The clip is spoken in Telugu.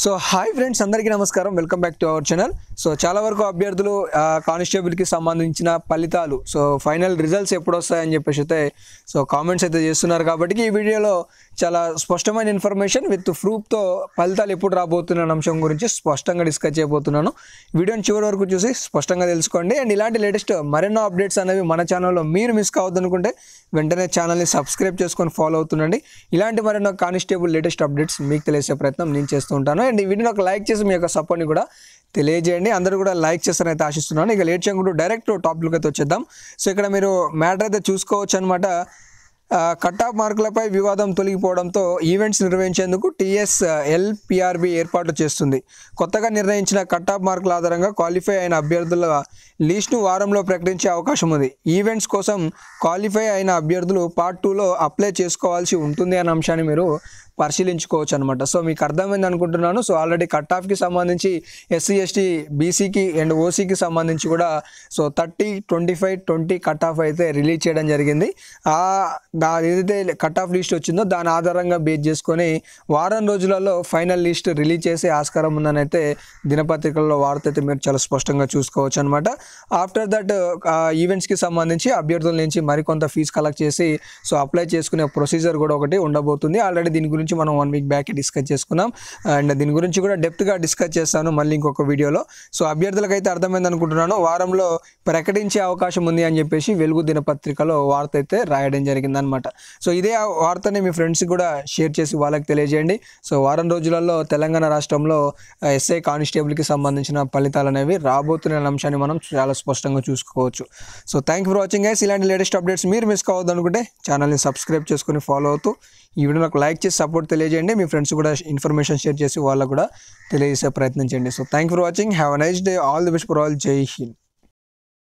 సో హాయ్ ఫ్రెండ్స్ అందరికీ నమస్కారం welcome back to our channel so చాలా వరకు అభ్యర్థులు కానిస్టేబుల్కి సంబంధించిన ఫలితాలు సో ఫైనల్ రిజల్ట్స్ ఎప్పుడు వస్తాయని చెప్పేసి అయితే సో కామెంట్స్ అయితే చేస్తున్నారు కాబట్టి ఈ వీడియోలో చాలా స్పష్టమైన ఇన్ఫర్మేషన్ విత్ ప్రూఫ్తో ఫలితాలు ఎప్పుడు రాబోతున్న అంశం గురించి స్పష్టంగా డిస్కస్ చేయబోతున్నాను వీడియోని చివరి వరకు చూసి స్పష్టంగా తెలుసుకోండి అండ్ ఇలాంటి లేటెస్ట్ మరెన్నో అప్డేట్స్ అనేవి మన ఛానల్లో మీరు మిస్ అనుకుంటే వెంటనే ఛానల్ని సబ్స్క్రైబ్ చేసుకొని ఫాలో అవుతుండండి ఇలాంటి మరెన్నో కానిస్టేబుల్ లేటెస్ట్ అప్డేట్స్ మీకు తెలిసే ప్రయత్నం నేను చేస్తూ ఉంటాను తెలియజేస్తున్నాను అండ్ ఈ వీడియోని ఒక లైక్ చేసి మీ యొక్క సపోర్ట్ని కూడా తెలియజేయండి అందరూ కూడా లైక్ చేస్తారని అయితే ఆశిస్తున్నాను ఇక లేట్ చేయకుండా డైరెక్ట్ టాపిక్ అయితే వచ్చేద్దాం సో ఇక్కడ మీరు మ్యాటర్ అయితే చూసుకోవచ్చు అనమాట కట్ ఆఫ్ మార్కులపై వివాదం తొలగిపోవడంతో ఈవెంట్స్ నిర్వహించేందుకు టీఎస్ ఎల్పిఆర్బి ఏర్పాట్లు చేస్తుంది కొత్తగా నిర్ణయించిన కట్ ఆఫ్ మార్కుల ఆధారంగా క్వాలిఫై అయిన అభ్యర్థుల లిస్టును వారంలో ప్రకటించే అవకాశం ఉంది ఈవెంట్స్ కోసం క్వాలిఫై అయిన అభ్యర్థులు పార్ట్ టూలో అప్లై చేసుకోవాల్సి ఉంటుంది అనే అంశాన్ని మీరు పరిశీలించుకోవచ్చు అనమాట సో మీకు అర్థమైంది అనుకుంటున్నాను సో ఆల్రెడీ కట్ ఆఫ్కి సంబంధించి ఎస్సీ ఎస్టీ బీసీకి అండ్ ఓసీకి సంబంధించి కూడా so thirty twenty five twenty cut off అయితే రిలీజ్ చేయడం జరిగింది ఆ ఏదైతే కట్ ఆఫ్ లిస్ట్ వచ్చిందో దాని ఆధారంగా బేస్ చేసుకొని వారం రోజులలో ఫైనల్ లిస్ట్ రిలీజ్ చేసే ఆస్కారం ఉందని అయితే దినపత్రికల్లో వార్త అయితే మీరు చాలా స్పష్టంగా చూసుకోవచ్చు అనమాట ఆఫ్టర్ దట్ ఈవెంట్స్కి సంబంధించి అభ్యర్థుల నుంచి మరికొంత ఫీజు కలెక్ట్ చేసి సో అప్లై చేసుకునే ప్రొసీజర్ కూడా ఒకటి ఉండబోతుంది ఆల్రెడీ దీని గురించి గురించి మనం వన్ వీక్ బ్యాక్ డిస్కస్ చేసుకున్నాం అండ్ దీని గురించి కూడా డెప్త్గా డిస్కస్ చేస్తాను మళ్ళీ ఇంకొక వీడియోలో సో అభ్యర్థులకు అయితే అర్థమైంది అనుకుంటున్నాను వారంలో ప్రకటించే అవకాశం ఉంది అని చెప్పేసి వెలుగు దినపత్రికలో వార్త అయితే రాయడం జరిగిందనమాట సో ఇదే వార్తని మీ ఫ్రెండ్స్కి కూడా షేర్ చేసి వాళ్ళకి తెలియజేయండి సో వారం రోజులలో తెలంగాణ రాష్ట్రంలో ఎస్ఐ కానిస్టేబుల్కి సంబంధించిన ఫలితాలు అనేవి రాబోతున్న అంశాన్ని మనం చాలా స్పష్టంగా చూసుకోవచ్చు so thank for watching guys ఇలాంటి లేటెస్ట్ అప్డేట్స్ మీరు మిస్ కావద్దు అనుకుంటే ఛానల్ని సబ్స్క్రైబ్ చేసుకుని ఫాలో అవుతూ ఈ వీడియో నాకు లైక్ చేసి సపోర్ట్ సపోర్ట్ తెలియజేయండి మీ ఫ్రెండ్స్ కూడా ఇన్ఫర్మేషన్ షేర్ చేసి వాళ్ళకు కూడా తెలియజేసే ప్రయత్నం చేయండి so thank for watching have nice day all the best for all జై హింద్